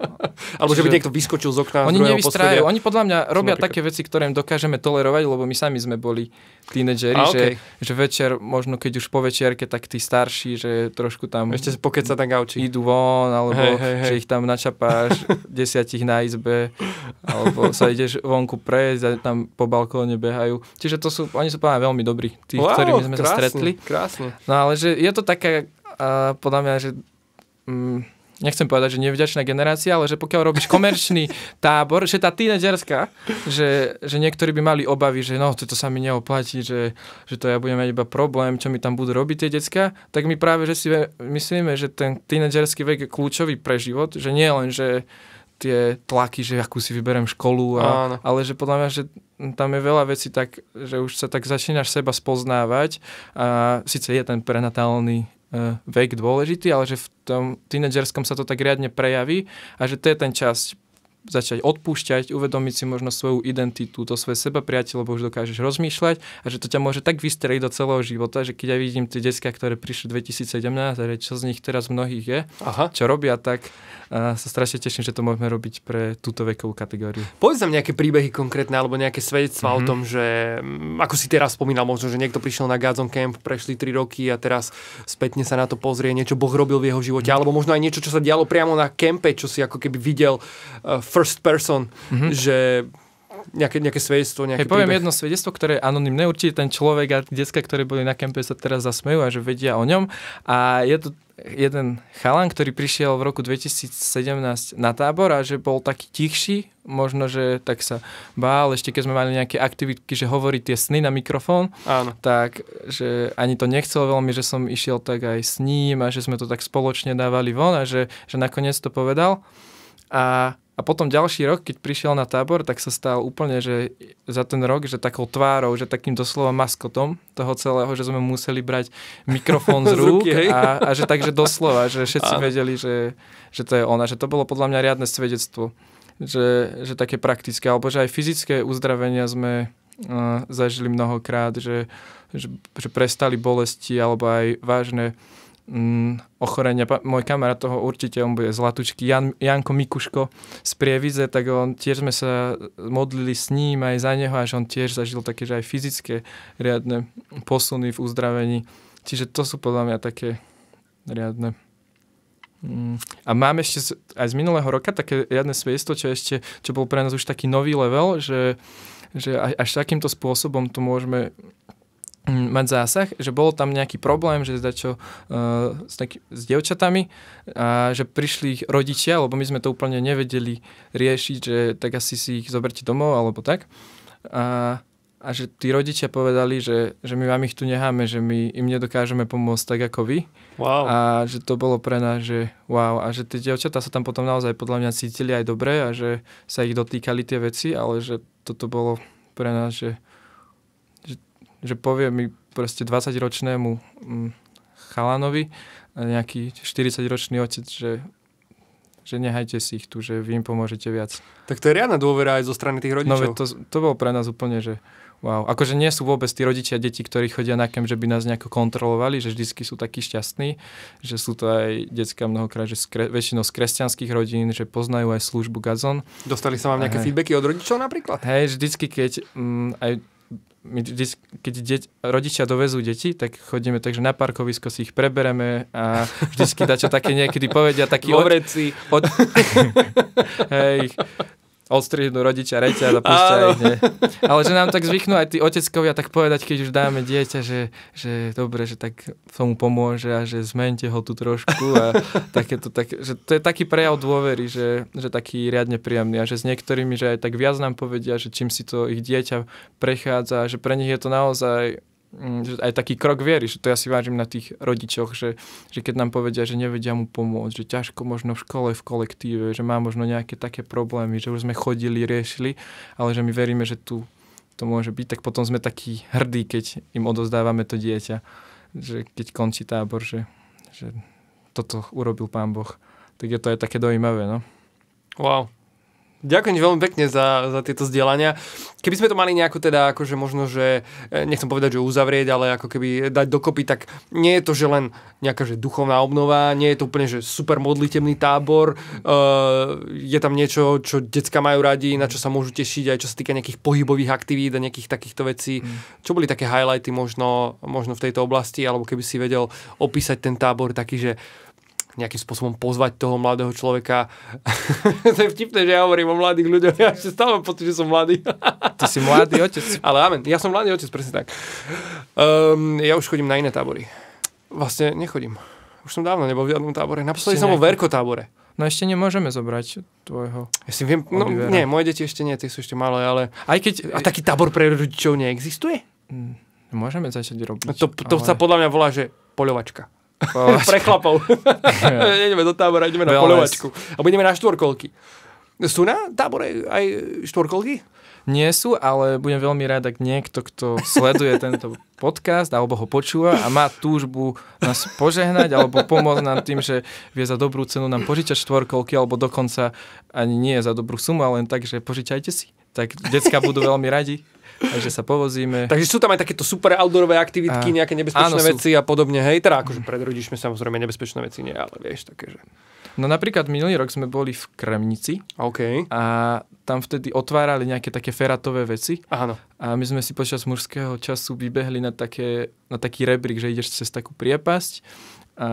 alebo že by niekto vyskočil z okna. Oni nevystrajajú, oni podľa mňa robia Som také veci, ktoré im dokážeme tolerovať, lebo my sami sme boli tínedžeri, okay. že, že večer, možno keď už po večierke, tak tí starší, že trošku tam... Ešte sa pokeca na gauči. Idú von, alebo hej, hej, hej. že ich tam načapáš desiatich na izbe, alebo sa ideš vonku prejsť a tam po balkóne behajú. Čiže to sú, oni sú povedané veľmi dobrí, tí, wow, ktorými sme krásne, sa stretli. Krásne. No ale že je to taká, uh, podľa mňa, že... Mm, nechcem povedať, že nevďačná generácia, ale že pokiaľ robíš komerčný tábor, že tá tínedžerská, že, že niektorí by mali obavy, že no, toto sa mi neoplatí, že, že to ja budem mať iba problém, čo mi tam budú robiť tie decka, tak my práve, že si myslíme, že ten tínedžerský vek je kľúčový pre život, že nie len, že tie tlaky, že akú si vyberem školu, a, ale že podľa mňa, že tam je veľa vecí tak, že už sa tak začínaš seba spoznávať a síce je ten prenatálny E, vek dôležitý, ale že v tom tínedžerskom sa to tak riadne prejaví a že to je ten čas začať odpúšťať, uvedomiť si možno svoju identitu, to svoje seba priateľ, lebo už dokážeš rozmýšľať a že to ťa môže tak vystreliť do celého života, že keď ja vidím tie detská, ktoré prišli 2017 a čo z nich teraz mnohých je, Aha. čo robia, tak a sa strašne teším, že to môžeme robiť pre túto vekovú kategóriu. Povedz nám nejaké príbehy konkrétne alebo nejaké svedectvá mm-hmm. o mhm. tom, že mm, ako si teraz spomínal, možno, že niekto prišiel na Gazon Camp, prešli 3 roky a teraz spätne sa na to pozrie, niečo Boh robil v jeho živote, mm-hmm. alebo možno aj niečo, čo sa dialo priamo na kempe, čo si ako keby videl uh, first person, mm-hmm. že nejaké, nejaké svedectvo. Nejaké hey, poviem príbeh. jedno svedectvo, ktoré je anonimné. Určite ten človek a decka, ktoré boli na kempe, sa teraz zasmejú a že vedia o ňom. A je to jeden chalan, ktorý prišiel v roku 2017 na tábor a že bol taký tichší, možno, že tak sa bál, ešte keď sme mali nejaké aktivitky, že hovorí tie sny na mikrofón, Áno. tak že ani to nechcel veľmi, že som išiel tak aj s ním a že sme to tak spoločne dávali von a že, že nakoniec to povedal. A a potom ďalší rok, keď prišiel na tábor, tak sa stal úplne, že za ten rok, že takou tvárou, že takým doslova maskotom toho celého, že sme museli brať mikrofón z rúk a, a že takže doslova, že všetci a... vedeli, že, že to je ona. Že to bolo podľa mňa riadne svedectvo, že, že také praktické, alebo že aj fyzické uzdravenia sme uh, zažili mnohokrát, že, že, že prestali bolesti alebo aj vážne mm, ochorenia. Môj kamarát toho určite, on bude zlatúčky, Jan, Janko Mikuško z Prievize, tak on, tiež sme sa modlili s ním aj za neho, až on tiež zažil také, že aj fyzické riadne posuny v uzdravení. Čiže to sú podľa mňa také riadne. Mm. A mám ešte z, aj z minulého roka také riadne sviesto, čo ešte, čo bol pre nás už taký nový level, že, že aj, až takýmto spôsobom to môžeme Mm, mať zásah, že bol tam nejaký problém, že čo uh, s, taký, s dievčatami a že prišli ich rodičia, lebo my sme to úplne nevedeli riešiť, že tak asi si ich zoberte domov alebo tak. A, a že tí rodičia povedali, že, že my vám ich tu necháme, že my im nedokážeme pomôcť tak ako vy. Wow. A že to bolo pre nás, že wow. A že tie devčatá sa tam potom naozaj podľa mňa cítili aj dobre a že sa ich dotýkali tie veci, ale že toto bolo pre nás, že že povie mi proste 20-ročnému mm, chalanovi, nejaký 40-ročný otec, že že nehajte si ich tu, že vy im pomôžete viac. Tak to je riadna dôvera aj zo strany tých rodičov. No to, to bolo pre nás úplne, že wow. Akože nie sú vôbec tí rodičia deti, ktorí chodia na kem, že by nás nejako kontrolovali, že vždycky sú takí šťastní, že sú to aj detská mnohokrát, že skre, väčšinou z kresťanských rodín, že poznajú aj službu Gazon. Dostali sa vám nejaké hey. feedbacky od rodičov napríklad? Hej, vždycky, keď m, mm, aj my vždy, keď deť, rodičia dovezú deti, tak chodíme takže na parkovisko si ich prebereme a vždycky dačo také niekedy povedia taký... Od, od, hej, odstrihnú rodičia reťaz a pustia Ale že nám tak zvyknú aj tí oteckovia tak povedať, keď už dáme dieťa, že, že dobre, že tak tomu pomôže a že zmente ho tu trošku a to, tak, že to je taký prejav dôvery, že, že taký riadne príjemný a že s niektorými, že aj tak viac nám povedia, že čím si to ich dieťa prechádza, že pre nich je to naozaj Mm, že aj taký krok viery, že to ja si vážim na tých rodičoch, že, že keď nám povedia, že nevedia mu pomôcť, že ťažko možno v škole, v kolektíve, že má možno nejaké také problémy, že už sme chodili, riešili, ale že my veríme, že tu to môže byť, tak potom sme takí hrdí, keď im odozdávame to dieťa, že keď končí tábor, že, že toto urobil pán Boh. Tak je to aj také dojímavé, no. Wow. Ďakujem veľmi pekne za, za tieto zdieľania. Keby sme to mali nejako teda, akože možno, že, e, nechcem povedať, že uzavrieť, ale ako keby dať dokopy, tak nie je to, že len nejaká že duchovná obnova, nie je to úplne, že super modlitebný tábor, uh, je tam niečo, čo decka majú radi, na čo sa môžu tešiť, aj čo sa týka nejakých pohybových aktivít a nejakých takýchto vecí. Mm. Čo boli také highlighty možno, možno v tejto oblasti, alebo keby si vedel opísať ten tábor taký, že nejakým spôsobom pozvať toho mladého človeka. to je vtipné, že ja hovorím o mladých ľuďoch, ja ešte stále pocit, že som mladý. Ty si mladý otec. Ale amen, ja som mladý otec, presne tak. Um, ja už chodím na iné tábory. Vlastne nechodím. Už som dávno nebol v žiadnom tábore. Naposledy som bol v Verko tábore. No ešte nemôžeme zobrať tvojho. Ja si viem, no nie, moje deti ešte nie, tie sú ešte malé, ale... Aj keď... A taký tábor pre rodičov neexistuje? Mm, môžeme začať robiť. To, to ale... sa podľa mňa volá, že poľovačka. Pre chlapov. Nejdeme do tábora, ideme na polovačku. A budeme na štvorkolky. Sú na tábore aj štvorkolky? Nie sú, ale budem veľmi rád, ak niekto, kto sleduje tento podcast alebo ho počúva a má túžbu nás požehnať alebo pomôcť nám tým, že vie za dobrú cenu nám požičať štvorkolky alebo dokonca ani nie za dobrú sumu, ale len tak, že požičajte si. Tak decka budú veľmi radi. Takže sa povozíme. Takže sú tam aj takéto super outdoorové aktivitky, a... nejaké nebezpečné Áno, veci sú. a podobne. Hej, teda akože pred rodičmi samozrejme nebezpečné veci nie, ale vieš, takéže. No napríklad minulý rok sme boli v Kremnici okay. a tam vtedy otvárali nejaké také feratové veci. Áno. A my sme si počas mužského času vybehli na, také, na taký rebrík, že ideš cez takú priepasť a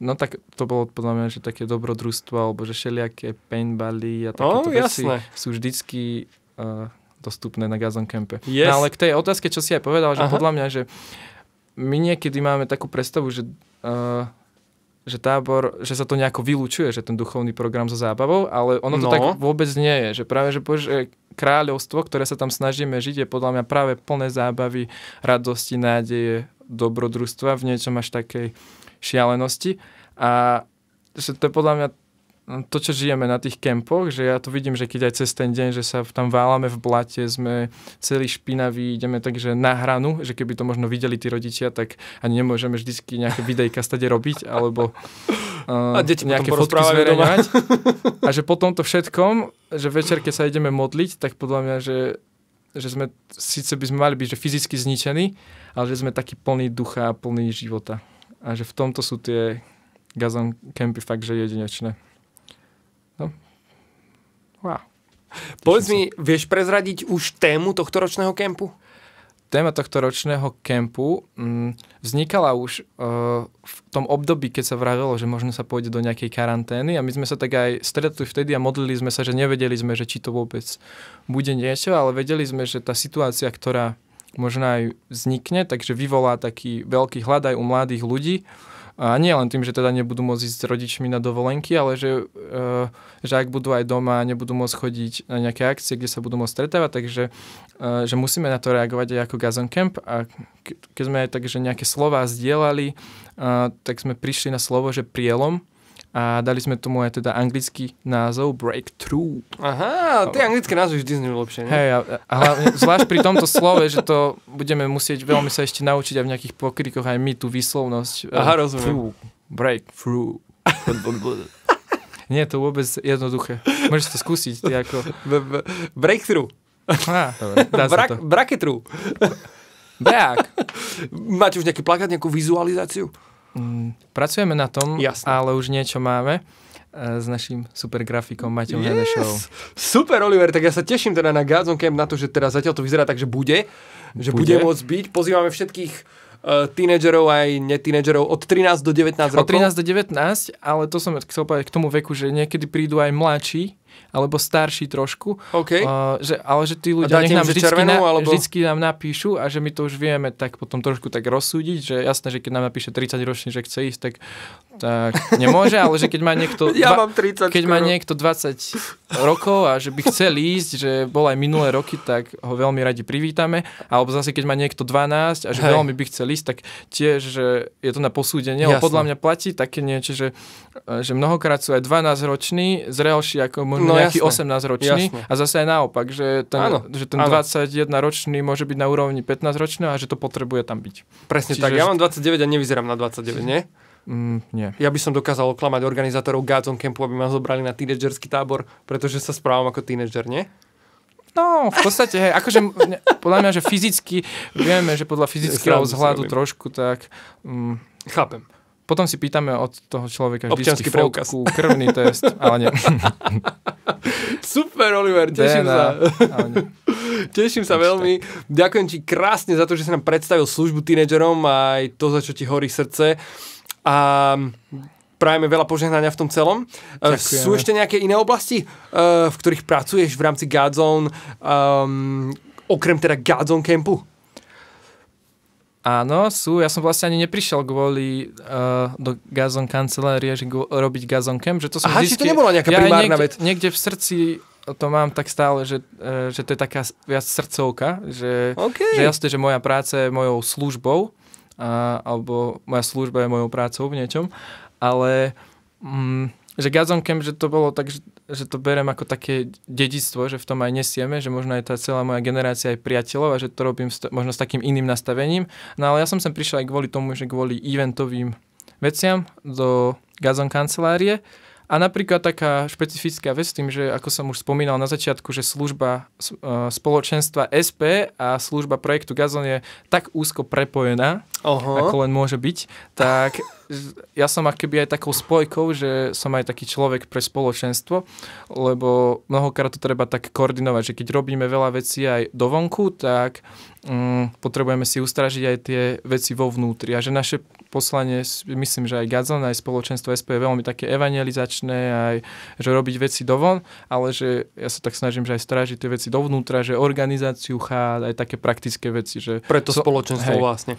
No tak to bolo podľa mňa, že také dobrodružstvo, alebo že všelijaké paintbally a takéto oh, veci jasné. sú vždycky uh, dostupné na Gazonkempe. Yes. No ale k tej otázke, čo si aj povedal, že Aha. podľa mňa, že my niekedy máme takú predstavu, že, uh, že tábor, že sa to nejako vylúčuje, že ten duchovný program so zábavou, ale ono to no. tak vôbec nie je. Že práve, že, že kráľovstvo, ktoré sa tam snažíme žiť, je podľa mňa práve plné zábavy, radosti, nádeje, dobrodružstva v niečom až takej šialenosti. A že to je podľa mňa to, čo žijeme na tých kempoch, že ja to vidím, že keď aj cez ten deň, že sa tam válame v blate, sme celý špinaví, ideme takže na hranu, že keby to možno videli tí rodičia, tak ani nemôžeme vždycky nejaké videjka stade robiť, alebo uh, a deti nejaké fotky zverejňovať. A že potom to všetkom, že večer, keď sa ideme modliť, tak podľa mňa, že že sme, síce by sme mali byť že fyzicky zničení, ale že sme takí plní ducha a plní života. A že v tomto sú tie gazon kempy fakt, že jedinečné. No. Wow. Povedz mi, vieš prezradiť už tému tohto ročného kempu? Téma tohto ročného kempu m, mm, vznikala už e, v tom období, keď sa vravilo, že možno sa pôjde do nejakej karantény a my sme sa tak aj stretli vtedy a modlili sme sa, že nevedeli sme, že či to vôbec bude niečo, ale vedeli sme, že tá situácia, ktorá možno aj vznikne, takže vyvolá taký veľký hľad aj u mladých ľudí, a nie len tým, že teda nebudú môcť ísť s rodičmi na dovolenky, ale že, e, že ak budú aj doma, a nebudú môcť chodiť na nejaké akcie, kde sa budú môcť stretávať, takže e, že musíme na to reagovať aj ako Gazon Camp. A ke- keď sme aj tak, že nejaké slova zdieľali, e, tak sme prišli na slovo, že prielom, a dali sme tomu aj teda anglický názov Breakthrough. Aha, tie anglické názvy vždy znie lepšie, nie? Hej, a, a hlavne, zvlášť pri tomto slove, že to budeme musieť veľmi sa ešte naučiť a v nejakých pokrikoch aj my tú výslovnosť. E, Aha, rozumiem. Through, breakthrough. nie, to vôbec jednoduché. Môžeš to skúsiť, ty ako... Breakthrough. Á, dá Brak. Bracketru. Máte už nejaký plakát, nejakú vizualizáciu? Mm, pracujeme na tom, Jasne. ale už niečo máme e, s našim super grafikom Maťom yes. Super, Oliver, tak ja sa teším teda na Gazon Camp, na to, že teraz zatiaľ to vyzerá tak, že bude, že bude, bude môcť byť. Pozývame všetkých uh, tínedžerov aj netínedžerov od 13 do 19 rokov. Od 13 do 19, ale to som chcel povedať k tomu veku, že niekedy prídu aj mladší, alebo starší trošku. Okay. Uh, že, ale že tí ľudia nech nám vždycky, červenú, na, alebo... vždycky nám napíšu a že my to už vieme tak potom trošku tak rozsúdiť, že jasné, že keď nám napíše 30 ročný, že chce ísť, tak, tak nemôže, ale že keď má niekto... ja dva, mám 30 Keď skoro. má niekto 20 rokov a že by chcel ísť, že bol aj minulé roky, tak ho veľmi radi privítame. Alebo zase, keď má niekto 12 a že Hej. veľmi by chcel ísť, tak tiež, že je to na posúdenie. Jasne. Podľa mňa platí také niečo, že, eh, že mnohokrát sú aj 12 roční zrelší ako no, nejaký 18-ročný a zase aj naopak, že ten, áno, že ten 21-ročný môže byť na úrovni 15-ročného a že to potrebuje tam byť. Presne Čiže, tak, ja mám 29 a nevyzerám na 29, nie? Mm, nie. Ja by som dokázal oklamať organizátorov Gazon Campu, aby ma zobrali na tínedžerský tábor, pretože sa správam ako tínedžer, nie? No, v podstate, hej, akože, ne, podľa mňa, že fyzicky, vieme, že podľa fyzického vzhľadu trošku, tak... Mm, Chápem. Potom si pýtame od toho človeka vždy fotku, krvný test, ale nie. Super, Oliver, teším DNA. sa. teším sa Ešte. veľmi. Ďakujem ti krásne za to, že si nám predstavil službu tínedžerom a aj to, za čo ti horí srdce. A prajeme veľa požehnania v tom celom. E, Ďakujeme. Sú ešte nejaké iné oblasti, e, v ktorých pracuješ v rámci Godzone, um, okrem teda Godzone Campu? Áno, sú. Ja som vlastne ani neprišiel kvôli uh, do Gazon kancelárie že go, robiť Gazon kem, že to som Aha, vždycky, to nebola nejaká ja primárna niekde, vec. niekde v srdci to mám tak stále, že, uh, že to je taká viac srdcovka, že, okay. že jasne, že moja práca je mojou službou, uh, alebo moja služba je mojou prácou v niečom, ale... Um, že Gazon Kem, že to bolo tak, že že to berem ako také dedictvo, že v tom aj nesieme, že možno aj tá celá moja generácia aj priateľov a že to robím st- možno s takým iným nastavením. No ale ja som sem prišiel aj kvôli tomu, že kvôli eventovým veciam do Gazon kancelárie, a napríklad taká špecifická vec tým, že ako som už spomínal na začiatku, že služba e, spoločenstva SP a služba projektu Gazon je tak úzko prepojená, Oho. ako len môže byť, tak ja som akoby aj takou spojkou, že som aj taký človek pre spoločenstvo, lebo mnohokrát to treba tak koordinovať, že keď robíme veľa vecí aj dovonku, tak mm, potrebujeme si ustražiť aj tie veci vo vnútri a že naše poslanie, myslím, že aj Gazon, aj spoločenstvo SP je veľmi také evangelizačné, aj že robiť veci dovon, ale že ja sa tak snažím, že aj strážiť tie veci dovnútra, že organizáciu chát, aj také praktické veci. Že Preto spoločenstvo hej, vlastne.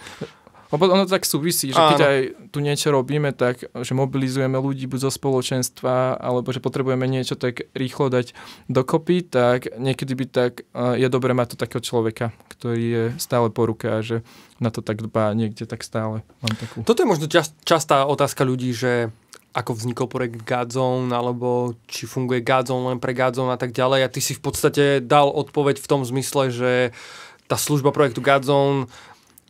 Lebo no ono tak súvisí, že keď aj tu niečo robíme, tak že mobilizujeme ľudí buď zo spoločenstva, alebo že potrebujeme niečo tak rýchlo dať dokopy, tak niekedy by tak eh, je dobré mať to takého človeka, ktorý je stále po ruke a že na to tak dbá niekde tak stále. Mám takú. Toto je možno čas, častá otázka ľudí, že ako vznikol projekt Godzone, alebo či funguje Godzone len pre Godzone a tak ďalej. A ty si v podstate dal odpoveď v tom zmysle, že tá služba projektu Godzone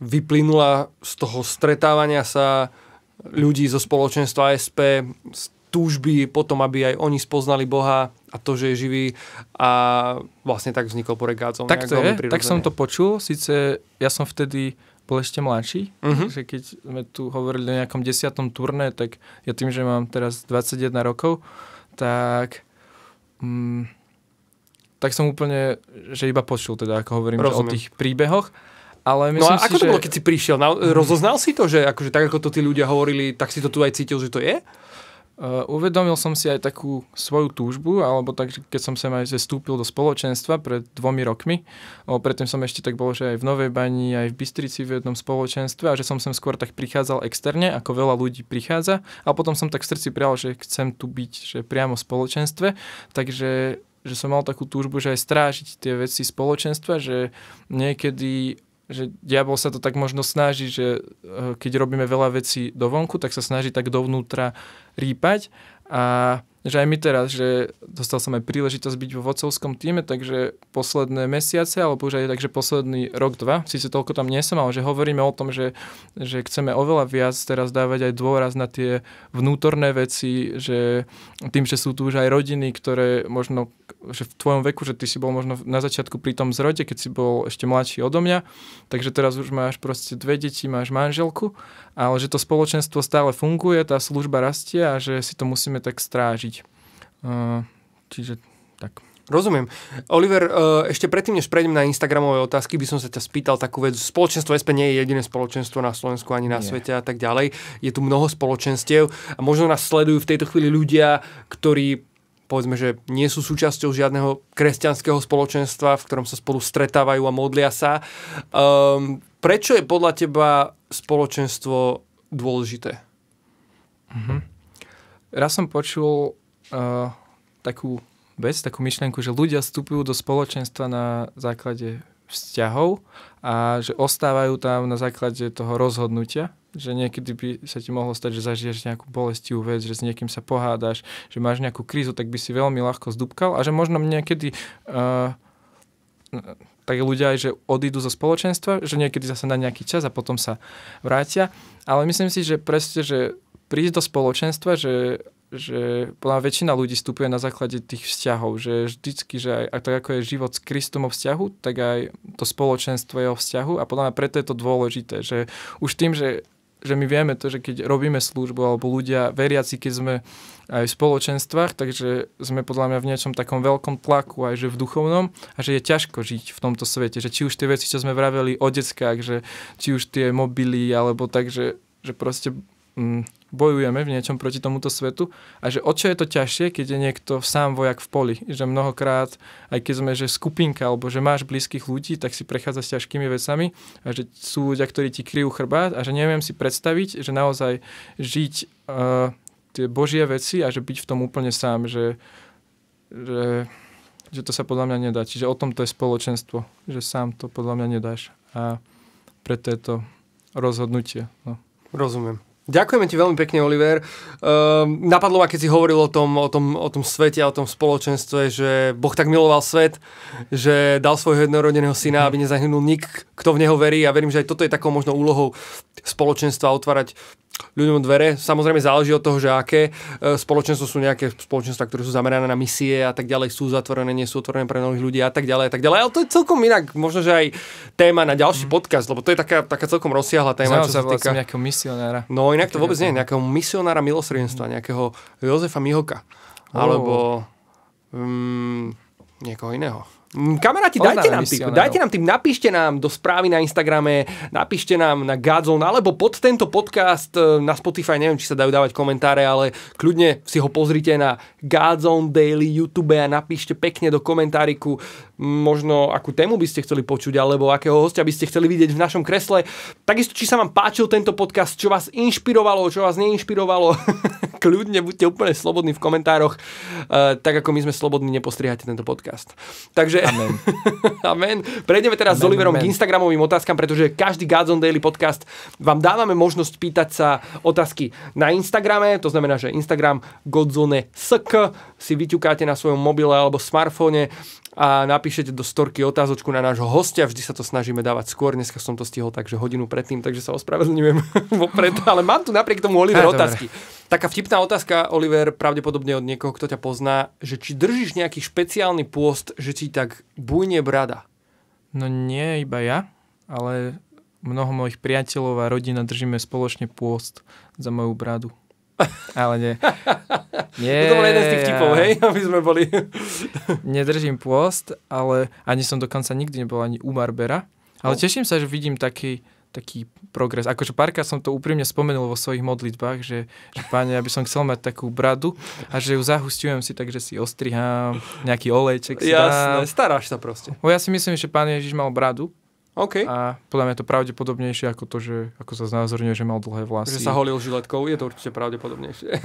vyplynula z toho stretávania sa ľudí zo spoločenstva SP, z túžby potom, aby aj oni spoznali Boha a to, že je živý a vlastne tak vznikol Poregádzom. Tak to je, tak som to počul, síce ja som vtedy bol ešte mladší, uh-huh. že keď sme tu hovorili o nejakom desiatom turné, tak ja tým, že mám teraz 21 rokov, tak mm, tak som úplne, že iba počul teda, ako hovorím, o tých príbehoch ale no a si, ako to bolo, keď si prišiel? Na, mhm. rozoznal si to, že akože tak, ako to tí ľudia hovorili, tak si to tu aj cítil, že to je? Uh, uvedomil som si aj takú svoju túžbu, alebo tak, keď som sem aj vstúpil do spoločenstva pred dvomi rokmi, o, predtým som ešte tak bol, že aj v Novej Bani, aj v Bystrici v jednom spoločenstve a že som sem skôr tak prichádzal externe, ako veľa ľudí prichádza a potom som tak v srdci prijal, že chcem tu byť, že priamo v spoločenstve, takže že som mal takú túžbu, že aj strážiť tie veci spoločenstva, že niekedy že diabol sa to tak možno snaží, že e, keď robíme veľa vecí dovonku, tak sa snaží tak dovnútra rýpať a že aj my teraz, že dostal som aj príležitosť byť vo vodcovskom týme, takže posledné mesiace, alebo už aj takže posledný rok, dva, síce toľko tam nie som, ale že hovoríme o tom, že, že chceme oveľa viac teraz dávať aj dôraz na tie vnútorné veci, že tým, že sú tu už aj rodiny, ktoré možno, že v tvojom veku, že ty si bol možno na začiatku pri tom zrode, keď si bol ešte mladší odo mňa, takže teraz už máš proste dve deti, máš manželku, ale že to spoločenstvo stále funguje, tá služba rastie a že si to musíme tak strážiť. Čiže tak. Rozumiem. Oliver, ešte predtým, než prejdem na Instagramové otázky, by som sa ťa spýtal takú vec. Spoločenstvo SP nie je jediné spoločenstvo na Slovensku ani na nie. svete a tak ďalej. Je tu mnoho spoločenstiev a možno nás sledujú v tejto chvíli ľudia, ktorí povedzme, že nie sú súčasťou žiadneho kresťanského spoločenstva, v ktorom sa spolu stretávajú a modlia sa. Um, prečo je podľa teba spoločenstvo dôležité? Mhm. Raz som počul uh, takú vec, takú myšlienku, že ľudia vstupujú do spoločenstva na základe vzťahov a že ostávajú tam na základe toho rozhodnutia, že niekedy by sa ti mohlo stať, že zažiješ nejakú bolestivú vec, že s niekým sa pohádaš, že máš nejakú krízu, tak by si veľmi ľahko zdúbkal a že možno niekedy uh, tak ľudia aj, že odídu zo spoločenstva, že niekedy zase na nejaký čas a potom sa vrátia. Ale myslím si, že presne, že prísť do spoločenstva, že, že podľa väčšina ľudí vstupuje na základe tých vzťahov, že vždycky, že aj, tak ako je život s Kristom o vzťahu, tak aj to spoločenstvo je o vzťahu a podľa mňa preto je to dôležité, že už tým, že že my vieme to, že keď robíme službu alebo ľudia veriaci, keď sme aj v spoločenstvách, takže sme podľa mňa v niečom takom veľkom tlaku aj že v duchovnom a že je ťažko žiť v tomto svete, že či už tie veci, čo sme vraveli o deckách, že či už tie mobily alebo tak, že, že proste mm, bojujeme v niečom proti tomuto svetu a že o čo je to ťažšie, keď je niekto sám vojak v poli. Že mnohokrát, aj keď sme že skupinka alebo že máš blízkych ľudí, tak si prechádza s ťažkými vecami a že sú ľudia, ktorí ti kryjú chrbát a že neviem si predstaviť, že naozaj žiť uh, tie božie veci a že byť v tom úplne sám, že, že, že to sa podľa mňa nedá. Čiže o tom to je spoločenstvo, že sám to podľa mňa nedáš a preto je to rozhodnutie. No. Rozumiem. Ďakujeme ti veľmi pekne, Oliver. Uh, napadlo ma, keď si hovoril o tom, o, tom, o tom svete a o tom spoločenstve, že Boh tak miloval svet, že dal svojho jednorodeného syna, aby nezahynul nik, kto v neho verí. A verím, že aj toto je takou možno úlohou spoločenstva otvárať ľuďom dvere. Samozrejme záleží od toho, že aké e, spoločenstvo sú nejaké spoločenstva, ktoré sú zamerané na misie a tak ďalej, sú zatvorené, nie sú otvorené pre nových ľudí a tak ďalej a tak ďalej. Ale to je celkom inak, možno, že aj téma na ďalší mm. podcast, lebo to je taká, taká celkom rozsiahla téma. Zaujímavé, čo sa týka... Vlastne nejakého misionára. No inak to vôbec nie, nejakého misionára milosrdenstva, mm. nejakého Jozefa Mihoka. Oh. Alebo um, niekoho iného. Mm, kamaráti, dajte nám, tým. dajte nám tip, napíšte nám do správy na Instagrame, napíšte nám na Godzone, alebo pod tento podcast e, na Spotify, neviem, či sa dajú dávať komentáre, ale kľudne si ho pozrite na Godzone Daily YouTube a napíšte pekne do komentáriku možno akú tému by ste chceli počuť, alebo akého hostia by ste chceli vidieť v našom kresle. Takisto, či sa vám páčil tento podcast, čo vás inšpirovalo, čo vás neinšpirovalo. kľudne buďte úplne slobodní v komentároch, uh, tak ako my sme slobodní, nepostriehajte tento podcast. Takže, amen. amen. Prejdeme teraz amen, s Oliverom amen. k Instagramovým otázkam, pretože každý Gods on Daily podcast vám dávame možnosť pýtať sa otázky na Instagrame, to znamená, že Instagram godzone.sk si vyťukáte na svojom mobile alebo smartfóne a napíšete do storky otázočku na nášho hostia. Vždy sa to snažíme dávať skôr. Dneska som to stihol takže hodinu predtým, takže sa ospravedlňujem vopred. Ale mám tu napriek tomu Oliver Aj, otázky. Dobre. Taká vtipná otázka, Oliver, pravdepodobne od niekoho, kto ťa pozná, že či držíš nejaký špeciálny pôst, že ti tak bujne brada? No nie iba ja, ale mnoho mojich priateľov a rodina držíme spoločne pôst za moju bradu. Ale nie. nie. No to bol jeden z tých tipov, hej? Aby sme boli... Nedržím pôst, ale ani som dokonca nikdy nebol ani u Barbera. Ale no. teším sa, že vidím taký, taký progres. Akože párkrát som to úprimne spomenul vo svojich modlitbách, že, že páne, aby som chcel mať takú bradu a že ju zahustujem si tak, že si ostrihám, nejaký olejček si Jasné, dám. staráš sa proste. O, ja si myslím, že pán Ježiš mal bradu Okay. A podľa mňa je to pravdepodobnejšie ako to, že ako sa znázorňuje, že mal dlhé vlasy. Že sa holil žiletkou, je to určite pravdepodobnejšie.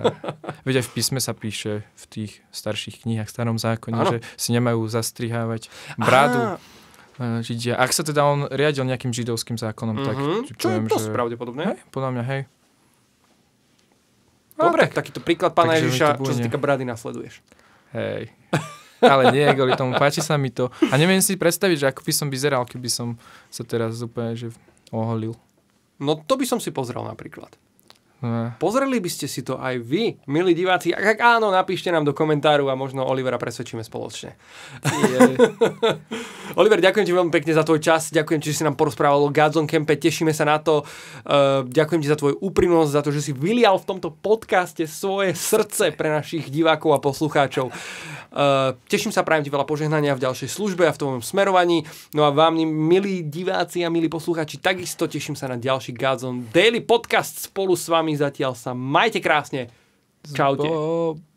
veď aj v písme sa píše v tých starších knihách, starom zákone, ano. že si nemajú zastrihávať bradu. Židia. Ak sa teda on riadil nejakým židovským zákonom, mm-hmm. tak... Mhm. Čo je dosť že... pravdepodobné. Hej, podľa mňa, hej. Dobre. no, tak, takýto príklad pána Ježiša, čo sa týka brady, nasleduješ. Hej. ale nie, kvôli tomu páči sa mi to. A neviem si predstaviť, že ako by som vyzeral, keby som sa teraz úplne že oholil. No to by som si pozrel napríklad. Ne. No. Pozreli by ste si to aj vy, milí diváci. Ak, ak áno, napíšte nám do komentáru a možno Olivera presvedčíme spoločne. Oliver, ďakujem ti veľmi pekne za tvoj čas, ďakujem ti, že si nám porozprával o Godzone Campe, tešíme sa na to. Uh, ďakujem ti za tvoju úprimnosť, za to, že si vylial v tomto podcaste svoje srdce pre našich divákov a poslucháčov. Uh, teším sa, prajem ti veľa požehnania v ďalšej službe a v tom smerovaní. No a vám, milí diváci a milí poslucháči, takisto teším sa na ďalší Godzone Daily podcast spolu s vami zatiaľ sa majte krásne. Čaute. Zbo...